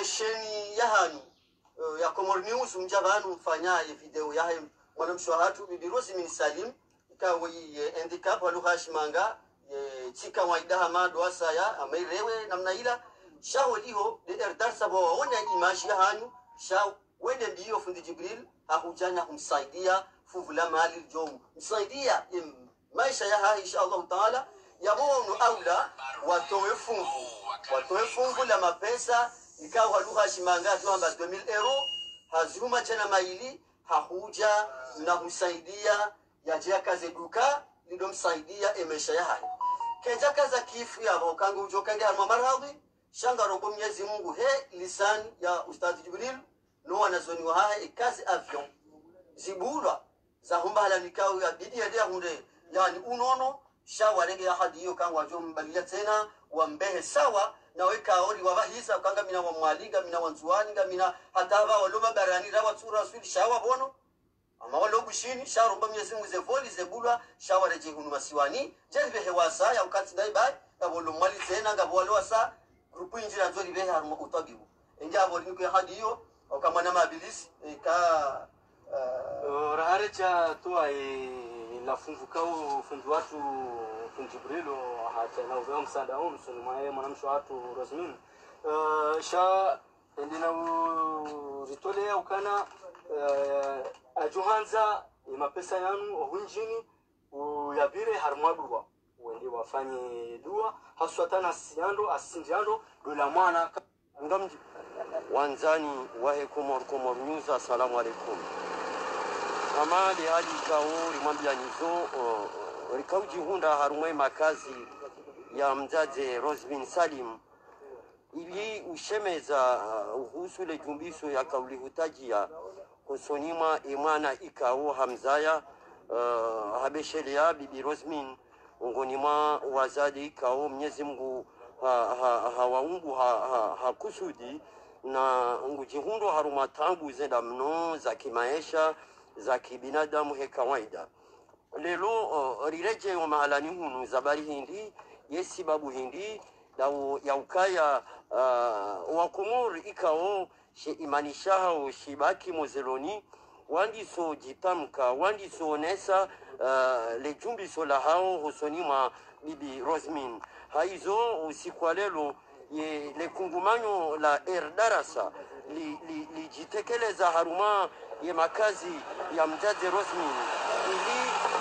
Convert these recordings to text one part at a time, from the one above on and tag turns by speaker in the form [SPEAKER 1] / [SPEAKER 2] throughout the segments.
[SPEAKER 1] televisheni yahanyu uh, ya e, Comor News mja vanhu mfanyaye video yahayo mwanamsho hatu bibi Rose min Salim ikawe ye handicap wanu hashimanga ye chika waidaha madu asaya amairewe namna ila shaho liho de erdar sabo waone imashi yahanyu shaho wende ndiyo fundi Jibril hakujana kumsaidia fuvula mali jomu msaidia maisha ya hai insha Allah taala yabonu aula watoe fungu watoe fungu la mapesa ikawa lugha shimanga tuamba 2000 euro hazuma tena maili hakuja na kusaidia husaidia yaje akaze duka msaidia emesha ya hali kenja kaza kifu yabo kangu ujokange arma maradhi shanga roko mnyezi mungu he lisan ya ustaz jibril no wa haya ikazi avion zibulwa za humba humbala nikao ya didi ya dia hunde yani unono shawa rege ya hadi hiyo kangu jo mbaliya tena mbehe sawa nawe kaori wabahisa kanga mina wamwalinga mina wanzuwaninga mina hatava waloma baranira watsura suri shawa bono ama walogu shini sharumba myezi muze voli zebulwa shawareje hunu masiwani jeribe hewasa ya ukati dai bai ya bolo mali zena nga bolo wasa grupu injira zori be haruma utagibu enja bolo niko hadi hiyo okamwana mabilisi e, ka
[SPEAKER 2] uh, rahare cha toa e, la funvuka ufundu watu kinjibrilo hatanauveomsanda umsu nimwaye mwanamsho watu rozmin uh, eh, sha ndinaritolea ukana uh, eh, ajuhanza imapesa yanu ohunjini uyabire harimwa dua wende wafanye dua haswatana siyando asindiando dola mwana ngamji wanzani wahe komor komor news assalamu alaikum
[SPEAKER 3] kama lihali kawo rimwambia nizo uh, oh, oh rikaujihunda hunda harumwe makazi ya mzaze Rosmin Salim ili ushemeza uh, uhusu le jumbiso ya kaulihutajia kusonima imana ikao hamzaya uh, habeshelea bibi Rosmin ngoni mwa wazadi ikao Mwenyezi Mungu hawaungu ha, ha, ha, hakusudi na ngujihundo haruma tangu zenda mno za kimaisha za kibinadamu he kawaida lelo uh, eh, rirejeyo mahalani hunu zabari hindi yesibabu hindi dawo yaukaya uh, eh, wakumur ikao she hao shibaki mozeloni wandiso jitamka wandiso onesa uh, eh, lejumbiso lahao hosoni mwa bibi Rosmin haizo usiku lelo ye lekungumanyo la erdarasa lijitekeleza li, li, haruma ye makazi ya mjaje Rosmin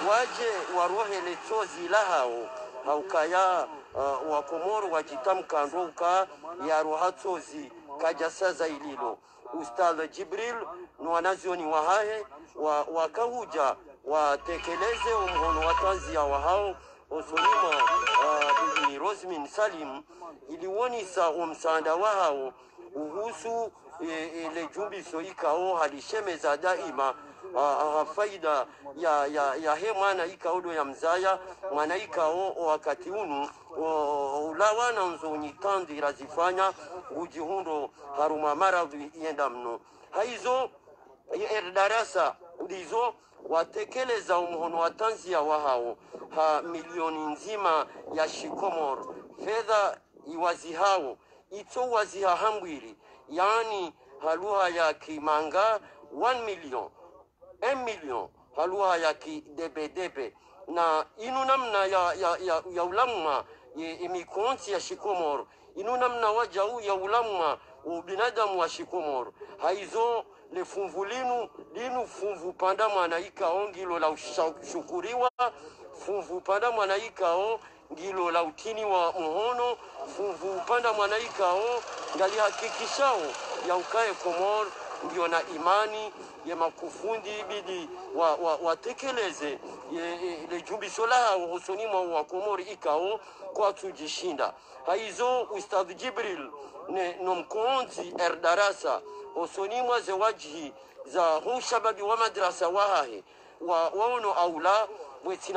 [SPEAKER 3] waje warohele chozi lahao haukaya uh, wakomoro wajitamkando uka yaroha chozi kajasaza ililo Ustadh Jibril ni wanazioni wahahe wa, wakahuja watekeleze umhono wa ya wahao osolima uh, bibi Rosmin Salim iliwonisa omsanda wahao uhusu ile e, e, jumbiso ikao halishemeza daima Ah, ah, ah, faida ya, ya, ya he mwana ika odo ya mzaya mwana o wakati unu ulawana nzonyitandi razifanya ujihundo haruma maradhi ienda mno haizo er, darasa ndizo watekeleza umuhono wa tanzia wahao ha milioni nzima ya shikomor fedha iwazi hao ito wazi hambwili yaani haluha ya kimanga 1 milioni un million haluwa ya kidebedebe na inu namna ya, ya, ya, ya ulamma imikonti ya shikomoro inu namna waja huu ya ulamma ubinadamu wa shikomoro haizo le linu linu fumvu panda mwanaikao ngilo la ushukuriwa fumvu panda mwanaikao ngilo la utini wa mhono fumvu upanda mwanaikao ngalihakikishao ya ukae komoro ndio na imani ya makufundi ibidi watekeleze wa, wa lijumbiso lao usoni mwa wakomori ikao kwa tujishinda haizo Ustadh Jibril ne nomkonzi erdarasa usoni mwa zewajihi za hushababi wa madrasa wahahe wa waono aula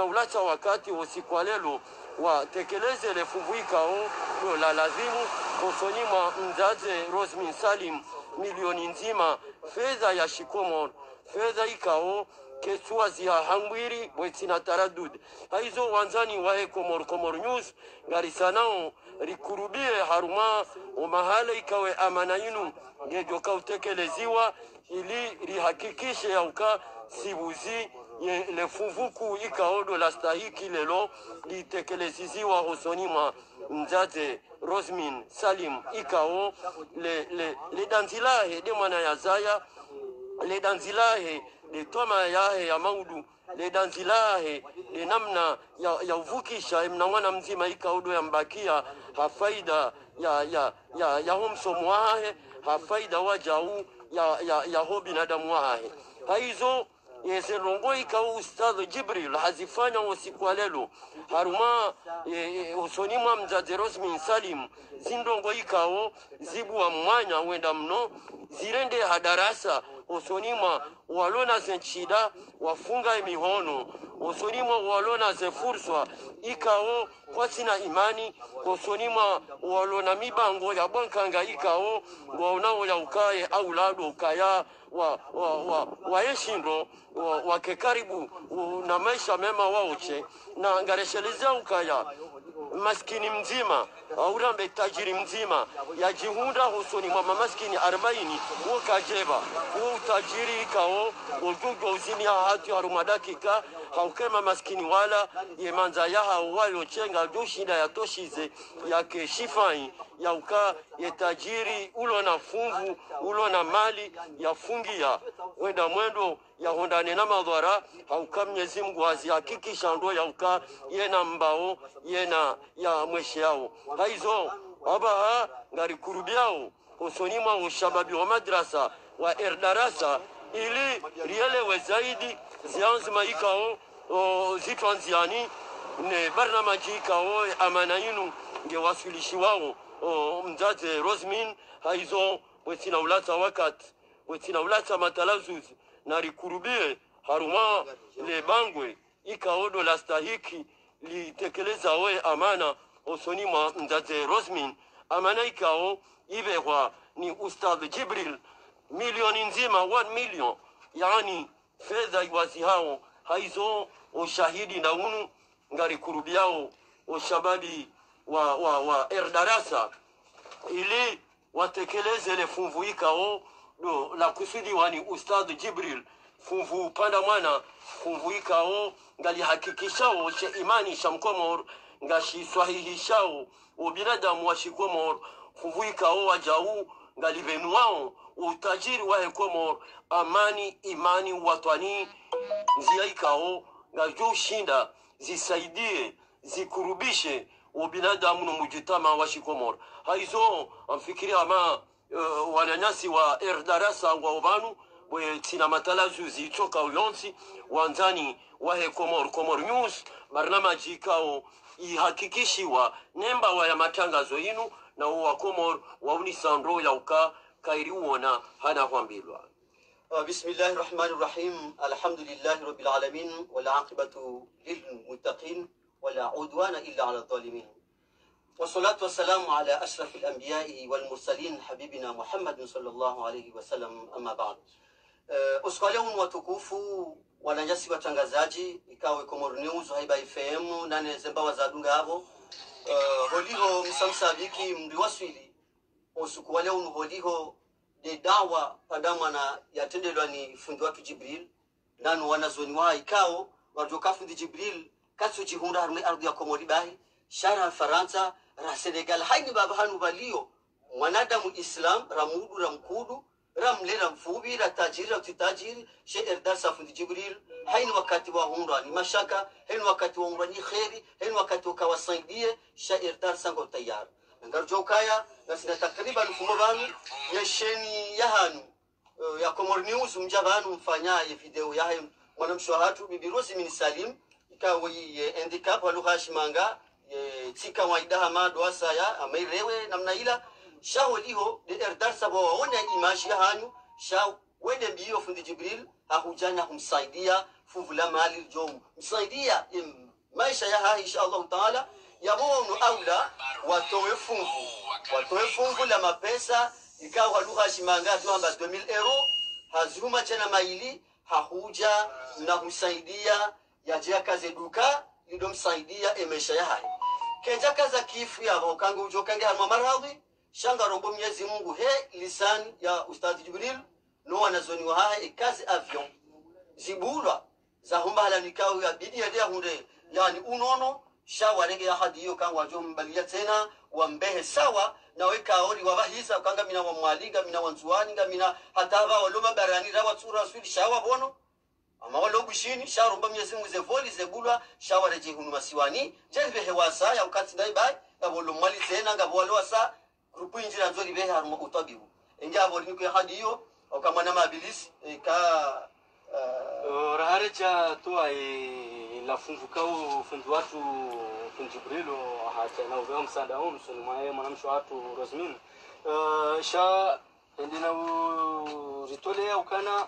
[SPEAKER 3] ulacha wakati wosiku lelo watekeleze lefuvu ikao yo la lazimu usoni mwa mzaze Rosmin Salim milioni nzima fedha ya shikomo fedha ikao kesua zia hangwiri na taradud haizo wanzani wahe komor komor news ngarisanao rikurubie haruma omahala ikawe amana yinu ngejoka utekeleziwa ili rihakikishe yauka sibuzi lefuvuku ikaodo la stahiki lelo litekeleziziwa usoni mwa mzaze Rosmin Salim ikao le, le, le danzilahe de mwana ya zaya le danzilahe de twama yahe ya maudu le danzilahe de namna ya, ya uvukisha mna mwana mzima ikaodo ya mbakia hafaida ya ya ya, ya homsomo wahe hafaida wajau ya, ya, ya ho binadamu wahe haizo yese longoika u Jibril hazifanya usiku wa haruma e, e, usoni mwa mzazi Rosmin Salim zindongo ikawo zibuwa mwanya wenda mno zirende hadarasa osonimwa walona zenchida wafunga mihono osonimwa walona zefurswa ikawo kwasina imani osonimwa walona mibango ya bwankanga ikawo ngwaonawo ya ukaye au lado ukaya wa wa waeshindo wa, wa wake karibu na maisha mema waoche na ngareshelezea ukaya maskini mzima aurambe tajiri mzima yajihunda husoni mwa mamaskini arobaini uwo kajeba uwo utajiri kao ugugo uzini ya hatu harumadakika haukema maskini wala yemanza yaha uwayochenga dushinda yatoshize yake shifai yauka yetajiri ulo na fungu ulo na mali yafungia wenda mwendo yahondane n'amabara hauka Mwenyezi Mungu hazihakikisha ndo yauka yena mbao yena ya mweshe yao haizo abaha ngarikurubyao usoni mwa ushababi wa madrasa wa erdarasa ili rielewe zaidi zianzima ikao zitwanziani ne barnamaji ikao amana inu nge wasilishi wao mzaze Rosmin haizo wetina ulata wakati wetina ulata matalazuzi narikurubie haruma lebangwe ikaodo stahiki litekeleza we amana osoni mwa ndaze Rosmin amana ikao ibehwa ni ustad Jibril milioni nzima 1 million, yaani fedha iwazi hao haizo ushahidi na unu ngari ushababi wa, wa, wa Erdarasa ili watekeleze lefumvu ikao do la kusudiwa ni ustad jibril kumvuupanda mwana kumvuikao ngalihakikishao she imani sha mkomor ngashiswahihishao ubinadamu wa shikomor kumvuikao wajau ngalivenuao utajiri wa komor amani imani watwani nziaikao ngajo shinda zisaidie zikurubishe ubinadamu no mujitama wa shikomor haizo amfikiria ama uh, wananyasi wa erdara sangwa obanu tina matalazu zuzi uyonsi wanzani wahe komor komor news barnamaji ikao ihakikishiwa nemba wa ya matangazo yinu na uwa komor wa unisandro ya uka kairi uona hana huambilwa
[SPEAKER 1] بسم الله الرحمن الرحيم الحمد لله رب العالمين والعاقبة للمتقين ولا عدوان إلا على الظالمين wasalatu wassalamu ala ashrafi lambiyai walmursalin habibina muhammadin salllahu alaihi wasallam ama bad uh, eh, usikaleu watukufu wananyasi watangazaji ikawe comor news haiba fm nane zembawa zadunga hapo uh, eh, holiho msamsaviki mdi waswili osukuwaleunu holiho de dawa na yatendelwa ni fundi watu jibril nanu wanazoni wa ikao wardio kafundi jibril kasujihunda harume ardhi ya komori bahi shara faransa ra senegal hanyi baba hanu balio mwanadamu islam ra ramkudu ramle ramfubi ratajiri ratitajiri she erdar safundi jibril haini wakati wa umra ni mashaka haini wakati wa umra ni kheri haini wakati ukawasaidie she erdar sango tayari ngarjo kaya nasina takriban fumo banu yesheni yahanu uh, ya Comor eh, News mja mfanyaye video yahe mwanamshohatu bibirusi min salim ikawiye handicap waluhashimanga e, tsika waidaha ma ya amai namna ila shaho liho de bo waone imashi ya hanyu sha wende ndiyo fundi Jibril hakujana kumsaidia fuvula mali jomu msaidia maisha ya haha insha Allah taala yabonu aula watowe fungu watowe fungu la mapesa ikawa lugha shimanga tuamba 2000 euro hazuma chena maili hahuja na kusaidia yajia kaze duka lidomsaidia emesha ya hayo kenja kaza kifu yavo kange ujokange harma maradhi shanga robo mnyezi mungu he lisani ya ustadhi jibril no wa hae kazi avion zibulwa hala nikao ya bidi ya dea hunde yani unono shawarenge ya hadi hiyo kangu wajo mbalia tena wambehe sawa na kaori wa vahisa kanga mina wamwalinga mina wanzuwaninga mina hatava waloma barani rawatsura swili shawa bono amawalogu shini sharumba mnyezi mungu zevoli zebulwa shawareje hunuma siwani jeribe hewasa ya ukati ndai bai ngabolo mali zena ngabolo wasa rupu injira nzori behe haruma utabibu enje avoli nikuye hadi hiyo okamwana mabilisi e, ka uh... rahare
[SPEAKER 2] cha toa e la funvuka u fundu watu funjibrilo hacha na ubea msanda umsoni mwae mwanamsho watu rosmin e, sha ndinauzitolea ukana uh,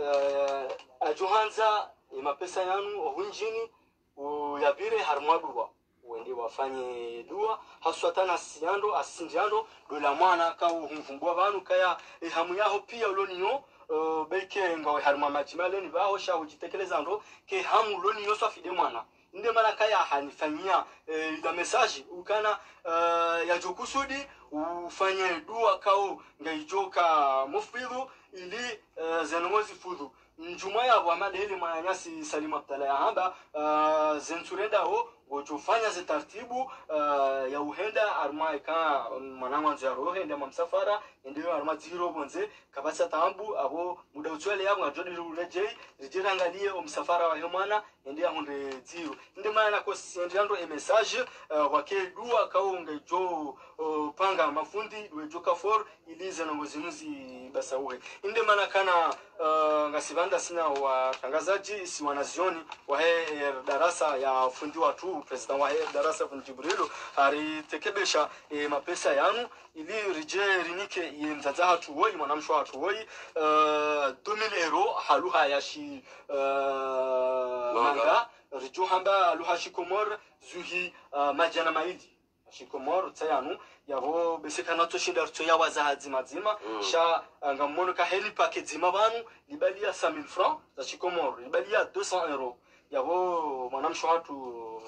[SPEAKER 2] eh, ajuhanza mapesa yanu ohunjini uyabire harumwa dua wende wafanye dua haswa tana siyando asinjando dola mwana ka uhumfumbwa banu kaya hamu yaho pia uloninyo uh, beke ngawe harma majimale ni baho sha ujitekeleza ndo ke hamu uloninyo swafide mwana ndi mara kaya hanifanyia uh, da message ukana uh, ya eh, jukusudi ufanye dua kau ngaijoka mufidhu ili uh, eh, zenongo zifudu njuma yabo amadehili mwayanyasi salima abdala yahamba uh, eh, zensurenda ho uchufanya ze tartibu uh, eh, ya uhenda arma manangwa mwanangu ya rohe ende mamsafara endeyo arma ziro bonze kabasa tambu abo muda uchwele yangu ajodi ruleje o msafara wa yomana ende hunde ziro ndi maana ko ende ando e uh, wake dua kaunge jo uh, panga mafundi dwe joka for ilize nongozinuzi basauhe inde maana kana uh, ngasibanda sina watangazaji si wanazioni wahe eh, darasa ya fundi watu president wahe darasa fundi Jibrilu aritekebesha e, eh, mapesa yangu ili rije rinike ye mzaza hatu woi mwanamsho hatu woi uh, 2000 euro halu hayashi uh, manga rijo hamba luhashi komor zuhi uh, majana maidi shikomoro tsayanu yabo besekanatso shindartso yawazahazi mazima mm. sha eh, ngamono ka heli pake dzima vanhu libali ya 5000 francs za shikomoro libali ya 200 euro yabo mwanamsho watu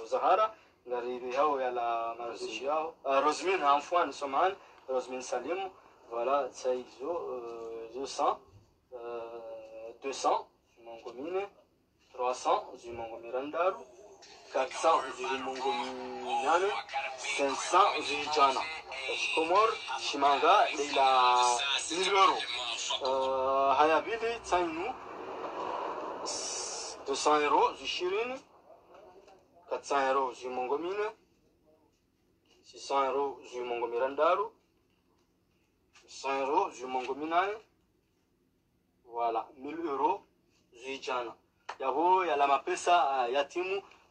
[SPEAKER 2] zahara ngari hao yala mazishi yao uh, eh, rosmin amfwan soman rosmin salim voilà tsayzo uh, 200 uh, 200 mongomine 300 zimongo mirandaru 400 zimongo minane 500 ben, vijana Komor shimanga Leila 1000 euh, euros. uh, Tainu 200 euros zishirini 400 euros zimongomina 600 euros zimongomira 100 euros zimongominani voilà 1000 euros zijana yabo yalamapesa mapesa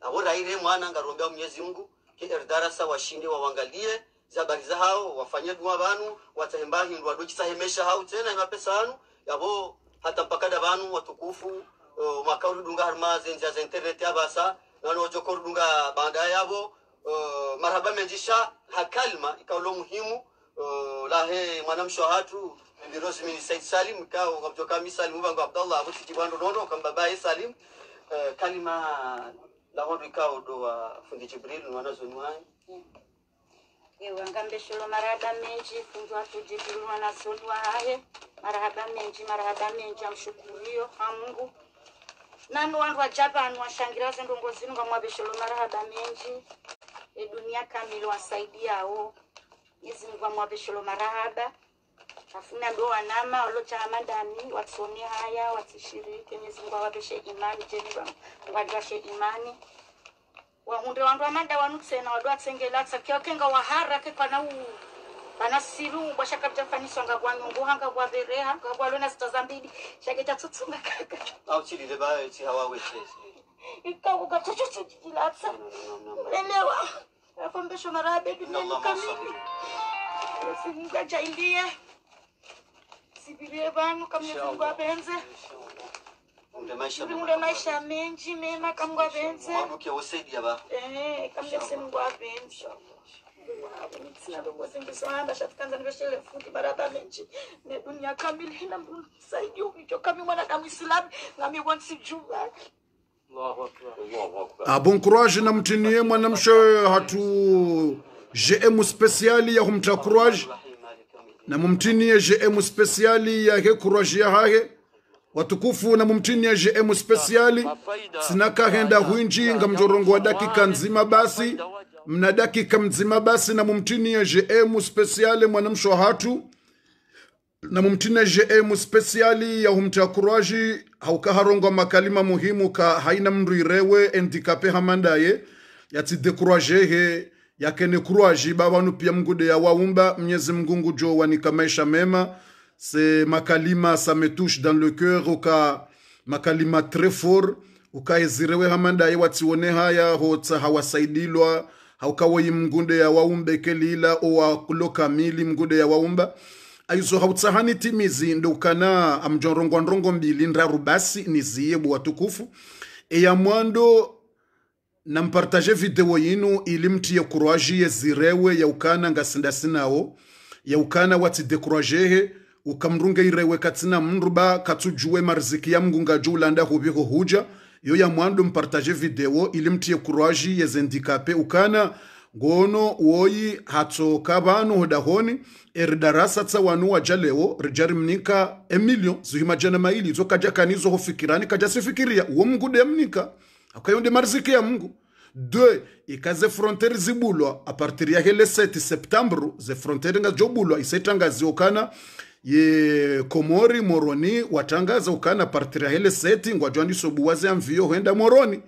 [SPEAKER 1] na woraire mwana ngarombea mwenyezi mungu ke erdarasa washinde wawangalie zabari za hao wafanye dua banu watahemba hindu wadu chisahemesha hao tena imapesa hanu yabo hata mpaka da banu watukufu uh, makauri dunga harma zenja za internet ya basa nano jokoru dunga banda yabo uh, marhaba menjisha hakalma ikaulo muhimu uh, lahe mwanamsho hatu ndirozi mini Said Salim kao kamjoka mi Salim wangu Abdallah abuti jibando nono kambabaye Salim uh, kalima lahodu kaw do wa fundi jibril mwana zoni marahaba menji fundi watu jibril mwana marahaba menji marahaba menji amshukurio hamungu nanu wandu wa anu washangira ndongo zinu ngamwabeshelo marahaba menji edunia kamili wasaidiawo izi ngamwabeshelo marahaba Wafune ambao wanama walochahamadani watisomie haya watishiriki. Mwenyezi Mungu awapeshe imani teni ngwalivashe imani wahunde wandu wamada wanutsena wadu watsengelatsa kiakenga waharake kwanau vanasiru bwashakapita faniswanga gwanyunguhanga gwavereha gagwalona sita zambidi shaketa tsutsunga kaka auchilile vachihawawechese ikakuka chochochochichilatsa elewa afombesho mara abedu melukamini simugajailiye sibirie vanu kamnyezi mungu avenze uri munde maisha menji mema kamungu avenze kamnyezi mungu avenze sinadongozingisoambashatikanzaniveshele fundi baraba menji nedunia kamili hina msaidi ukichokami mwanadamu isilami ngamiwonsijua
[SPEAKER 4] abon courage namtiniye mwanamshe hatu gm spesiali ya humta courage na gm jemu spesiali yake kurajia hahe watukufu na GM speciali spesiali sinakahenda huinji nga mjorongo wa dakika nzima basi mna dakika mzima basi na ya gm spesiali mwanamsho hatu na ya gm spesiali ya humtakuraji haukaharongwa makalima muhimu ka haina mndu irewe endikape hamandaye yatsidekurajehe yake ni kurwaji bawanu pia mngude ya waumba mnyezi mngungu jo wanika maisha mema se makalima sa me touche dans le coeur uka makalima tre tres fort ukaezirewe hamandaye watione haya hota hawasaidilwa haukawoyi mngunde ya waumbe kelila owakulo mili mngunde ya waumba aizo hautsahani timizi ndo ndokana amjonrongwanrongo mbili ndraru basi niziye bwatukufu eya mwando na mpartaje video yinu ili mtiye kuraji yezirewe ya ukana wati watidekurajehe ukamrunge irewe katina mruba katujue marziki ya mgunga juu landa hubiho huja yo ya mwandu mpartaje video ili mtiye kuraji zendikape ukana gono woyi hatsoka vanu hodahoni eridarasa tsa wanu waja lewo rijari mnika emilio jana maili tso kaja kanizo hofikirani kaja sifikiria uwo mngude mnika akayundi mariziki ya Mungu de ikaze fronteri zibulwa a partir ya hele 7 septembro ze fronteri nga jobulwa isaitangazi okana ye komori moroni watangaza ukana a partir ya hele 7 ngwajwandiso buwaze ya amviyo huenda moroni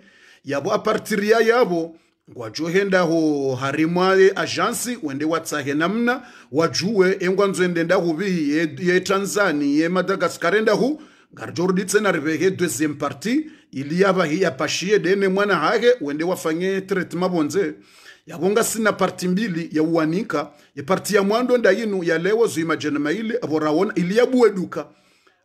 [SPEAKER 4] yabo a partir ya yabo henda ngwajohendaho harimwa ajansi wende watsahe namna wajuwe engwanzo endenda bihi ye, ye tanzani ye hu madagaskar na rivehe deuxième partie ili yaba hii ya pashie dene mwana hake wende wafanye treatment bonze yabonga sina parti mbili ya uwanika ya parti ya mwando ndayinu ya lewa lewo zuimajene maili aborawona iliyabuweduka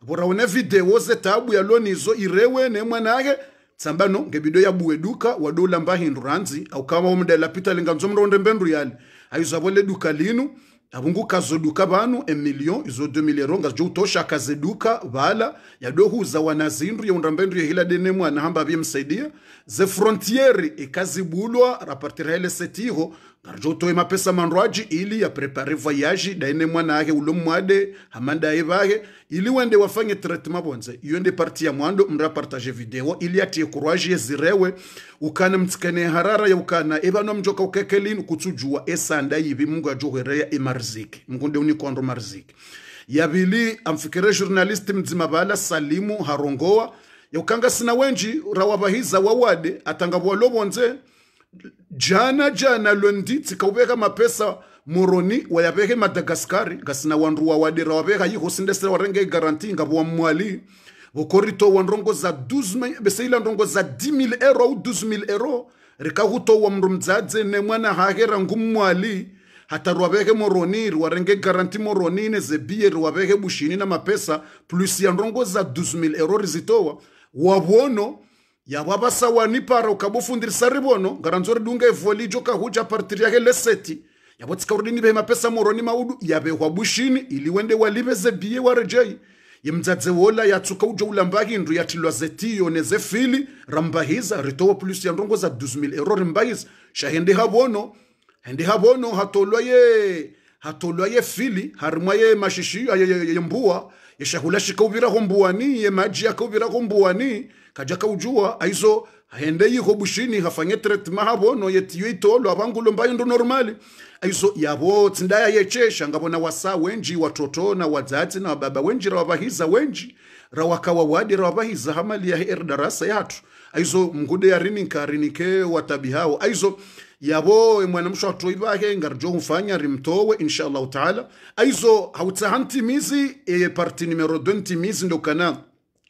[SPEAKER 4] aborawona video zetabu yalonizo irewe ne mwana hake tsambano ngebido ya yabuweduka wadola mbahindu nduranzi au kama umdela pita linganzo mronde mbendu yali ayuzabole duka linu abungu kazoduka banu emilion izo 2 ero nga utosha kazeduka bala yadohuza wanazindu ya hila denemwana hamba msaidia ze frontiere ikazibulwa rapartira hele setiho parjo utoe mapesa manroaji ili yaprepare voyage daine mwana ake ulo mwade hamanda vahe ili wende wafanye traitement bonze yende parti ya mwando mra partager video ili atie kurwaji yezirewe ukana mtsikane harara ya ukana evano mjoka ukekelin kutsujua esanda yibi mungu ajohereya emarziki mungu ndi unikondro marziki yavili amfikire journalist mdzima bala salimu ya ukanga sina wenji rawabahiza wawade atangabwa lobonze bonze jana jana lwendi tsikawuveka mapesa moroni wayaveke madagaskari ngasina wanruwa wadera waveka yiho sindesera warenge igaranti nga wa mwali vokorito wanrongo za 12 beseila ndongo za 10000 euro au 12000 euro rikahutowa mndu mdzadze ne mwana hahera ngummwali hata rwaveke moroni ruwarenge garanti moroni ne nezebie rwaveke bushini na mapesa plus ya ndongo za 12000 euro rizitowa wavono yabo abasawani para ukabufundirisa ribono ngaranzori dunga evolijo huja partiri yake leseti yabo tsikaurudi nibe mapesa moroni maudu yabehwa bushini ili wende walibeze biye warejei yemdzadze wola yatsuka ujo ulambaki indu yathilwa zetiyo nezefili rambahiza ritowa pulusi yandrongoza 12000 euro rimbahiza shahende habono hende habono hatolwa ye hatolwa ye fili harimwa ye mashishiyo yembua ye, ye, ye, yeshakula shikauvira hombuani yemaji maji yakauvira hombuani kaja kaujua aizo hende yiho bushini hafanye tretma habono yetiyo itolo avangulo mbayo ndo normali aizo yavo tsindaya yechesha ngavona wasa wenji watoto na wadzati na wababa wenji rawabahiza wenji rawakawa wadi rawabahiza hamali ya erdarasa yatu aizo ya yarininka rinike watabi hao aizo yabowe mwanamsho watoi bahe ngarjo mfanya rimtowe insha taala aizo hautsahanti mizi e parti numero 2 mizi ndo kana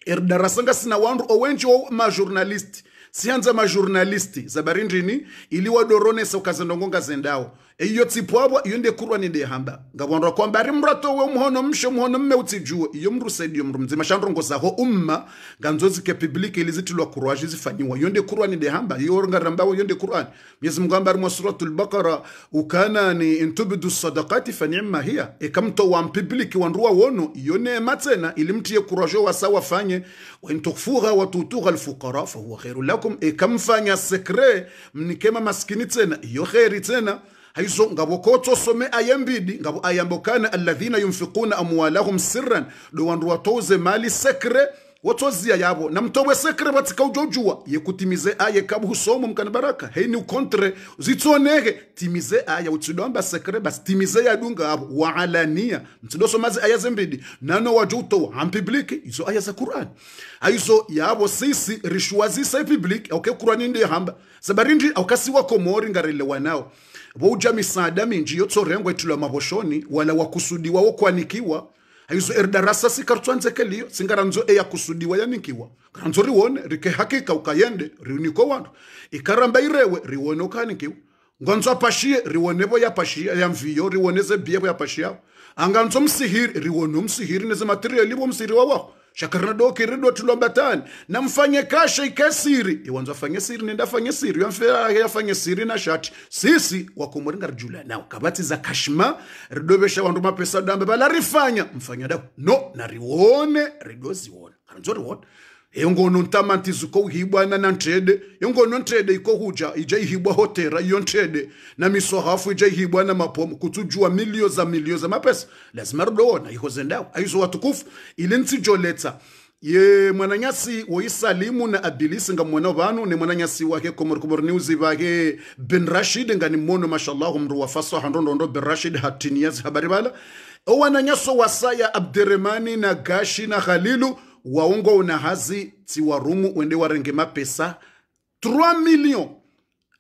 [SPEAKER 4] erdarasanga sina wandu owenji ma journaliste tsihanza majournalisti zabarindrini iliwa doronesa ukazendongonga zendawo e, iyo tsipwabwa iyo ndekurwa nidehamba ngabwanra kwamba ari mrato we muhono msho muhono mme utsijuwe iyo mrusaidio mru mzima shandrongozaho umma nganzo zikepiblike ili zitilwa kurwaji zifanyiwa iyo ndekurwa nidehamba iyo ngarambawo iyo ndekurwani mwenyezi mungu amba arimwa suratul bakara ukanani intubidu sadakati fanima hiya ekamto wa mpibliki wanruwa wono iyo neema tsena ili mtiye kurwajo wasa wafanye waintukfuha watutuha lfukara fahuwa khairu lakum yako ekamfanya sekre mnikema maskini tena iyo kheri tena haizo ngabo kotsosome ayambidi ngabo ayambokana alladhina yunfiquna amwalahum sirran do wandu watoze mali sekre watozia yabo na mtobwe sekre batika ujojua ye kutimize aye kabu husomo mkana baraka hei ni ukontre zitsonehe timize aya utsidomba sekre basi timize ya dunga abu wa alania waalania mazi aya zembidi nano wajuto hampibliki izo aya za Qur'an aizo yabo sisi sa ipublic auke Qur'an ndi hamba sabarindi aukasiwa komori wanao nao bouja misaada minji yotsorengwa itulwa maboshoni wala wakusudiwawo kwanikiwa haizo eri darasa sikarutswanzekeliyo singaranzo eyakusudiwa yanikiwa karanzo riwone rikehakika ukayende riuniko wandu ikaramba irewe riwone ukanikiwa ngonzo apashiye yapashia ya mviyo riwoneze biyevo yapashiyawo anganzo msihiri riwone umsihiri neze msihiri wawao shakarna doki ridwa tulombatani namfanye kasha ikasiri iwanza afanye siri nenda afanye siri yafanye siri na shati sisi wakomoringa rijula nao kabati za kashma ridobesha wandu mapesa dambe balarifanya mfanya dao no nariwone ridoziwona karanzoriwona yongono ntamantiza uko uhibwana na nantrede. yongono ntrede iko huja ija ihibwa hotera iyo ntrede na miso hafu ija ihibwa na mapomu. kutujua milio za milio za mapesa lazima rudoona ihoze zendawa. Ayuzo watukufu ili joleta. ye mwananyasi wa Isalimu na abilisi nga mwana vanu ni mwananyasi wake komorkomor news vake Ben rashid nga ni mwono mashallah mru wa fasaha ndondondo Ben rashid hatini yazi habari bala owananyaso wasaya Abderemani na gashi na khalilu waungo una hazi ti warumu wende warenge mapesa 3 million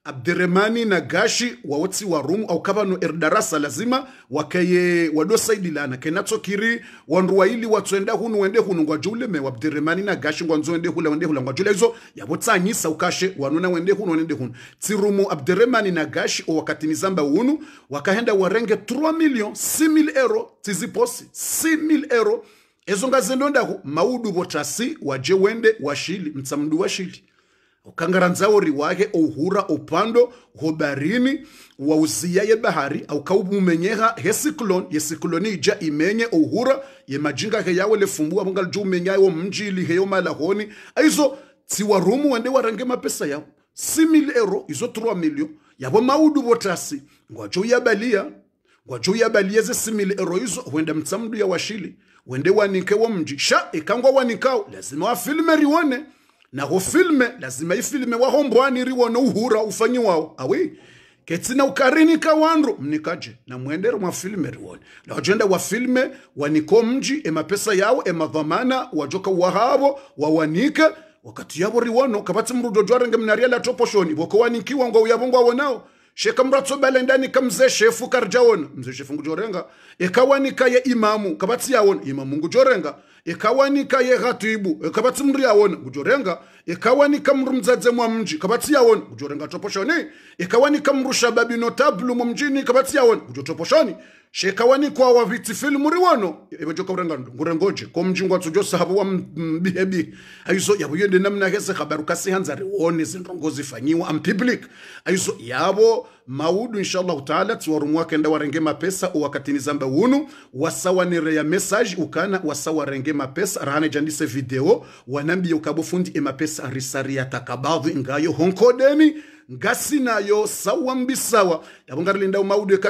[SPEAKER 4] abdiremani na gashi waotsi warumu au kavano erdarasa lazima wakaye wado saidi lana wadosaidilana wanruwa wandu watu enda hunu wende hunu ngwaje jule wa abdiremani na gashi nzo wende hula wende hula jule hizo ya wota anyisa ukashe wanuna wende hunu wende hunu tirumu abdiremani na gashi o wakati nizamba hunu wakahenda warenge 3 million mil euro tiziposi 6 mil euro ezonga nga zendondako maudu votasi waje wende washili mtsamdu washili ukangaranzaori wake ouhura upando hobarini wauzia ye bahari aukaubumenyeha he siklon ye sikloni ija imenye ouhura ye majinga he yawe lefumbua munga lija umenyayo mjili heyo malahoni aizo tiwarumu wende warange mapesa yao simili ero izo 3 milio yabo maudu votasi ngwajo yabalia ngwajo yabalia ze simili ero izo huenda mtsamdu ya washili wende wanike wo mji sha ikangwa wanikao lazima wa filme riwone na ho filme lazima i filme wa hombwani riwone uhura ufanyi wao awi ketsina ka wandu mnikaje na mwendero mwa filme riwone na ajenda wa filme waniko mji emapesa yawo emadhamana wajoka wa wanike wakati yabo riwono kavatsi mrudo jwarenge mnaria la toposhoni boko wanikiwa ngo uyavo ngwawonao shekamuratsobalendanika mzeshefu karijaona mzeshefu ngujorenga ekawanika yeimamu kabatsi yaona imamu ngujorenga ekawanika yehatibu ekabatsi mri yaona ngujorenga ikawanika mru mwa mji kabatsi kabatsiyawoni kujorenga toposhoni ikawanika mru shababi tablu mu mjini kabatsi kabatsiyawoni kujo toposhoni kwa e, wa viti film riwono ibejoka urenga ngurengoje ko mjingwa tsujo sahabu wa mbebi aizo yabo yende namna hese khabaru kasihanza riwone zindongo zifanyiwa am public aizo yabo maudu inshallah taala tsiwarumwa kenda warenge mapesa wakatini zamba wunu wasawanire ya message ukana wasawa renge mapesa rahane jandise video wanambi ukabufundi e mapesa sarisari yatakabadhi ngayo honkodeni ngasinayo sawa mbisawa yavo ngari lindau maude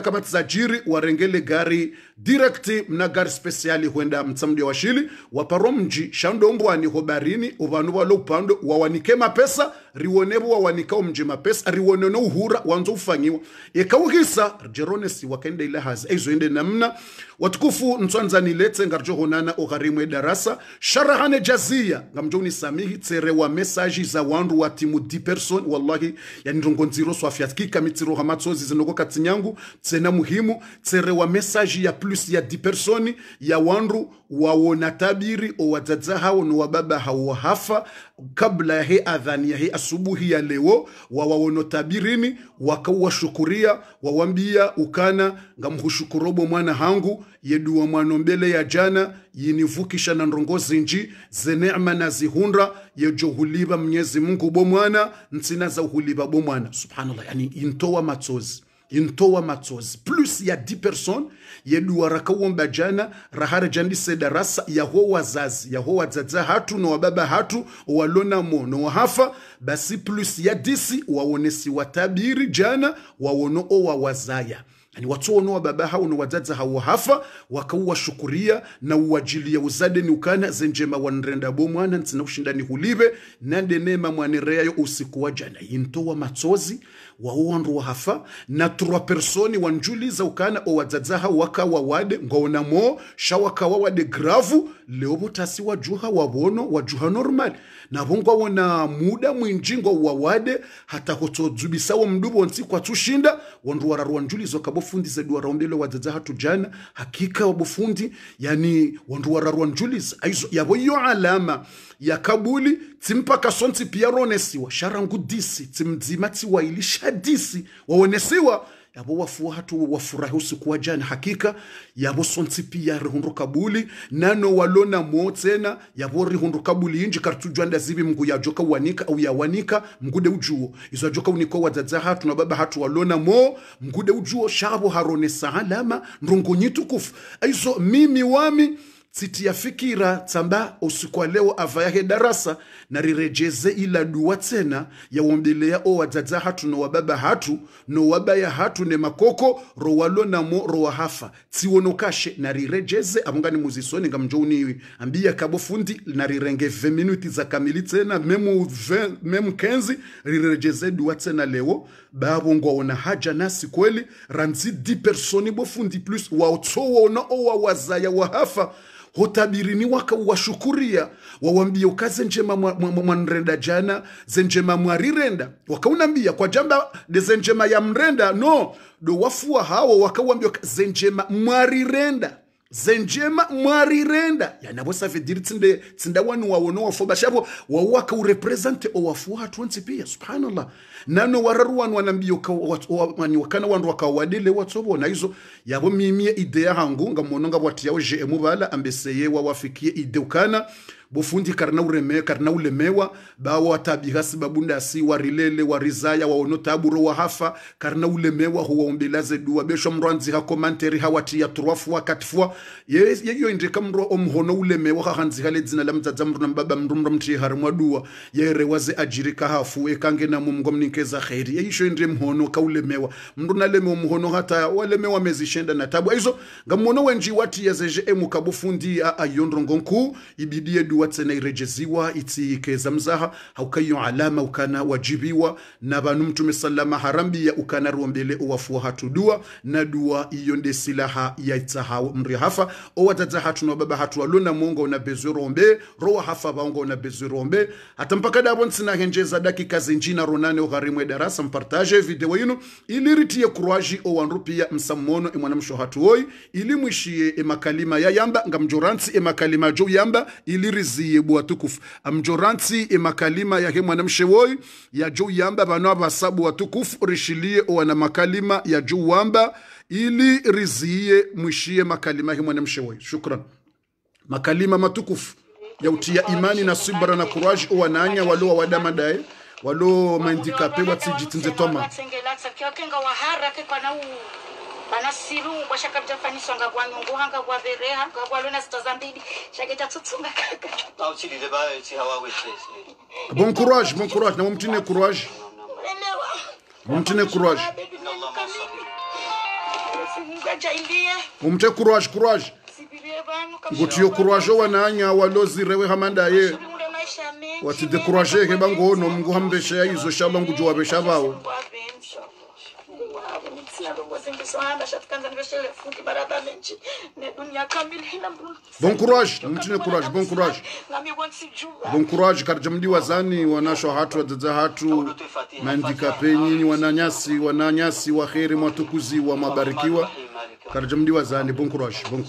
[SPEAKER 4] warengele gari direkti mna gari spesiali huenda mtsamdi wa shili waparo mji shando mbwani hobarini uvanu valo upando wawanike mapesa riwonevo wawanikao mji mapesa riwoneno uhura wanzo ufanyiwa ikauhisa jeronesi wakaenda ile hazi eizoende namna watukufu ntswanzani letse ngarjo honana ogharimwe darasa sharahane jazia ngamjo unisamihi wa mesaji za wandu wa timu di person wallahi yani ndongo nziro swafyatkika mitsiro hamatsozi zinoko katsinyangu tsena muhimu tsere wa mesaji ya plus ya dipersoni ya wandu wawona tabiri owadzadza hawo no wababa hawo hafa kabla ya he adhani ya he asubuhi ya lewo wawawono tabirini wakauwashukuria wawambia ukana nga ngamhushukurobo mwana hangu yeduwa mwano mbele ya jana yinivukisha na ndongozi nji zenema na zihundra yejohuliva mnyezi mungu bomwana ntsina za uhuliva bomwana subhanallah yani intowa matsozi intowa matsozi plus ya di person yeduwara kauomba jana rahara jandise darasa yaho wazazi yaho wadzadza hatu no wababa hatu walonamo no wahafa basi plus ya disi waonesi watabiri jana wawono o wawazaya yani watu wa baba hao na wadzadza hao hafa wakauwashukuria na uwajilia uzade ni ukana zenjema wanrenda bo mwana ntina ushindani hulive nandenema mwanereyayo usiku wa jana yintowa matozi wawondro hafa na trois persone wanjuliza ukana o wadzadzaha owadzadzaha wakawa wade ngwaonamo shawakawa wawade gravu leo vutasi wajuha wawono wajuha normal na navo ngwawona muda mwinjingo wawade hata mwinji ngwauwa wade hatahotsodzubisawo mdu vonsi kwatsushinda wondro wararu za duwa duwaraombelo wadzadzaha tujana hakika wabofundi yani wondro wararu wanjuliza aizo ya iyo alama ya kabuli timpa kasonti tsimpaka sonsi piyaronesiwa sharangudisi tsimdzima tsiwailisha hadisi wawonesiwa yabo wafuatu wafurahi usiku wa jana hakika yabo sonsi pia rihundu kabuli nano walona mo tena yabo rihundu kabuli inji kartu juanda zibi mgu ya joka wanika au ya wanika mgude ujuo izo joka uniko wadzadza hatu na baba hatu walona mo mgude ujuo shabu harone nrungu nyitu kufu aizo mimi wami tsitia fikira tsamba usiku leo ava yahe darasa rirejeze ila duwa tena yawombelea o wadzadza hatu no wababa hatu no wabaya hatu ne makoko rowalo namo rowa hafa tsiwonokashe rirejeze avungani muzisoni nga ngamjouniwi ambia kabo fundi na rirenge 20 minuti za kamili tena memu 20 kenzi rirejeze duwa tena leo bavongwaona haja nasi kweli ranzi di personi bofundi plus waotsowaona owawazaya wahafa hotabirini waka washukuria wawambia ukaze njema mwanrenda mwa, jana zenjema mwarirenda wakaunambia kwa jamba dezenjema ya mrenda no do wafua hawo wakawambia zenjema mwarirenda zenjema mwari renda yanavo save diri tsinde tsindawaniwa wono wafo bashavo wawaka urepresente owafu watwonsi pia subhanallah nano wararuwaniwa nambiyokawaniwa kana wandu wakawadele watsovo naizo yavo mimie ideya hangu ngamonongavwatiyavo gemu vala ambeseye wawafikie ide ukana bufundi karna ureme karnaulemewa karnaulemewa bawa tabihasi babundasi warilele warizaya waono taburo wahafa karnaulemewa huwaombilaze duwa besho mrwanzi hakomanteri hawatiya turwafu wakatifwa yeyo indika mrwa omhono ulemewa hale dzina la mdzadza mndu na mbaba mndu mndu harumwa mwa yere waze ajirika hafu ekange na mumgo mnikeza khairi yeisho indri mhono ka kaulemewa mndu leme omhono hata walemewa mezishenda na tabu aizo gamono wenji e ya watiyazeje emukabufundi a ayondrongo nkuu ibidi edu yubatse nairegeziwa mzaha haukayo alama ukana wajibiwa na banu mtume salama harambiya ukana rombele hatu dua na dua iyo nde silaha yaitsahawo mri hafa owatata hatu na baba hatu alona mwongo na bezwe rombe rowa hafa baongo na bezwe rombe hata mpaka dabo nsinahenjeza dakika zinjina ronane ogharimwe darasa mpartaje video ili yinu iliritiye kurwaji owanrupiya hatu emwanamsho ili mwishie emakalima ya yamba mjoransi emakalima jo yamba iliri mwezi bwatukufu amjoransi emakalima yake mwanamshe woyi ya juu yamba vano avasabu watukufu rishilie wana makalima ya juu wamba ili riziye mwishie makalima yake mwanamshe woyi shukran makalima matukufu ya utia imani na subra na kuraji owananya walowa wadamadaye walo maindikape watsijitinze toma
[SPEAKER 1] vana siri ungwa chakati tafaniswa ngakwanyongo hanga kwavereha ngakwalona zitazambidi chake tatsutsunga kakabomkuraji
[SPEAKER 4] bomkuraji namo mutine kuraji mumtine kuraji mumte kuraji kuraji nguti yo kuraji owanaanya walozire wehamandaye wati the kuraji ehe bangoono munguhambesha yaizoshalwa ngudi wavesha vawo Bon courage, mutine courage, bon courage. Bon courage karjamdi wazani wanasho hatu wadzadza hatu maandika penyi wananyasi wananyasi waheri mwatukuzi wa mabarikiwa ترجم لي وزاني بون كراش بون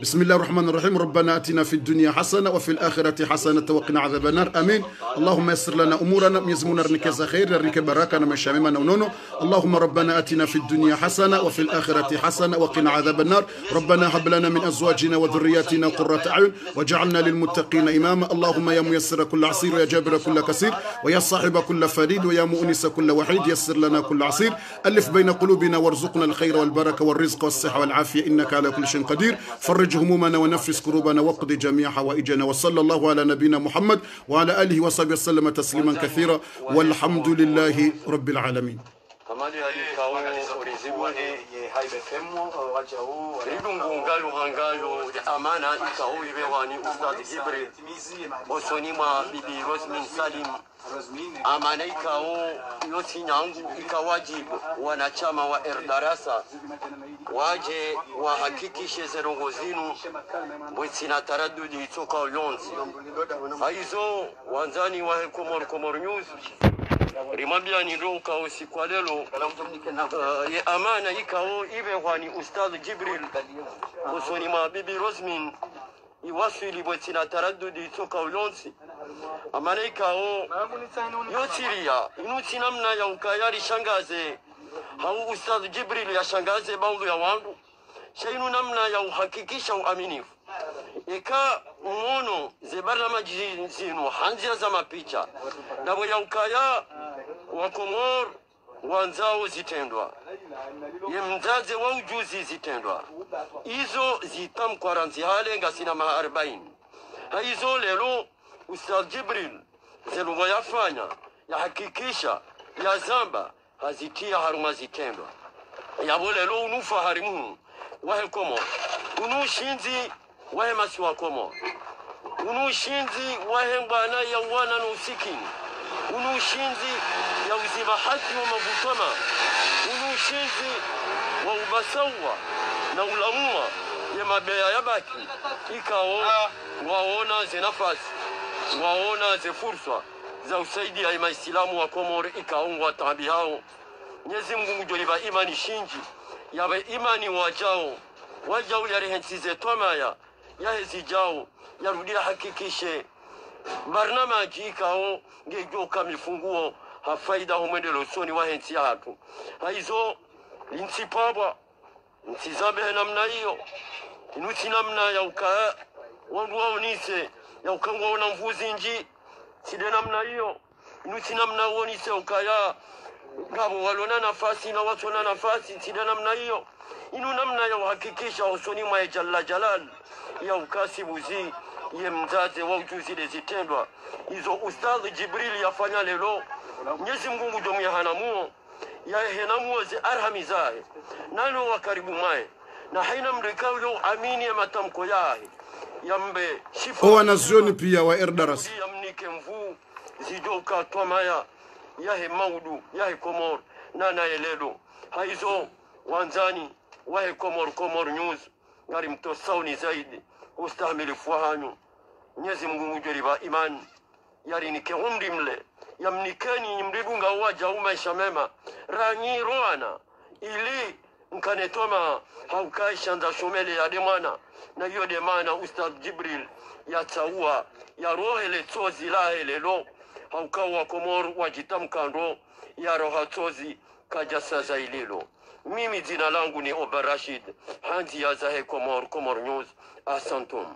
[SPEAKER 4] بسم الله الرحمن الرحيم ربنا اتنا في الدنيا حسنه وفي الاخره حسنه وقنا عذاب النار امين اللهم يسر لنا امورنا ميزمون رنك خير رنك براك انا مش انا ونونو اللهم ربنا اتنا في الدنيا حسنه وفي الاخره حسنه وقنا عذاب النار ربنا هب لنا من ازواجنا وذرياتنا قرة اعين واجعلنا للمتقين اماما اللهم يا ميسر كل عسير ويا جابر كل كسير ويا صاحب كل فريد ويا مؤنس كل وحيد يسر لنا كل عسير الف بين قلوبنا وارزقنا الخير والبركه والرزق الرزق والصحة والعافية إنك على كل شيء قدير فرج همومنا ونفس كروبنا واقض جميع حوائجنا وصلى الله على نبينا محمد وعلى آله وصحبه وسلم تسليما كثيرا والحمد لله رب العالمين
[SPEAKER 2] befemo bajya amana ikaho ustad jibril osoni ma bibi rosmin salim
[SPEAKER 3] amana ikaho yosi nyangu ikawajibu wanachama wa erdarasa waje wahakikishe zirongo zinu bwisina taradudi itsoka ulyonzi haizo wanzani wa komor komor news rimwambia ndonka usiku leo uh, eh, ye amana ikao ibe wani ustadh Jibril usoni ma bibi Rosmin iwasili bwetina taraddudi toka ulonsi amana ikao yotiria inuti namna ya ukayari shangaze hau ustadh Jibril ya shangaze baudhu ya wangu shainu namna ya uhakikisha uaminifu ika umono ze barnamaji zinu hanzia za mapicha nabwe ya ukaya Wakongoro wanzao zitendwa ye mzazi wa ujuzi zitendwa izo zitamkwa ranzihale ngasinama arobaini haizo lelo ustadh Jibril zeluvo yafanya yahakikisha ya zamba hazitia haruma zitendwa yavo lelo unufa harimuhu wahe komo unushinzi wahe wa komo unushinzi wahe mbana ya wana nusikini unushinzi sibahati wa mavutana ulu uchezi wa ubasawa na ulamua ya mabeya yabaki ikao waona ze nafasi waona ze fursa za usaidi ya maislamu wa Komore ikaungwa tabi hao nyezi Mungu mujoliba imani shinji yawe imani wajao wajao yarehensize tomaya ya rudia hakikishe barnamaji ikao ngejoka mifunguo hafaida umwende losoni wa hentsi yatu haizo linsi pabwa lintsipabwa ntsizabehe namna iyo inutsi namna yauka wandu waonise yaukangwaona mvuzi nji tside namna iyo inutsi namna uonise ukaya ngabo walona nafasi na watu na nafasi tside namna hiyo inu namna ya uhakikisha usoni mwa jalla jalal ya ukasibuzi ye mzazi wa ujuzi lezitendwa izo ustadhi jibrili yafanya lelo Mwenyezi Mungu jomu ya hanamuo ya henamuo ze arhami zahe nano wa karibu mae na haina mrikalo amini ya matamko yahe yambe shifa kwa wanazuoni
[SPEAKER 4] pia wa Erdaras yamnike
[SPEAKER 3] mvu zidoka twamaya yahe maudu yahe komor na naelelo haizo wanzani wahe komor komor news ngari sauni zaidi ustahamili fuhanyo Mwenyezi Mungu mujeriba imani yari nike umri mle yamnikeni nyimridunga uwaja umaisha mema roana ili nkanetoma haukaishanza shomele ya demana na hiyo demana ustad jibril yatsaua yarohele tozi lahelelo haukawa komor wajitamkando roha tozi kajasa ililo mimi jina langu ni obarashid hanzi ya zahe komor komor news asantum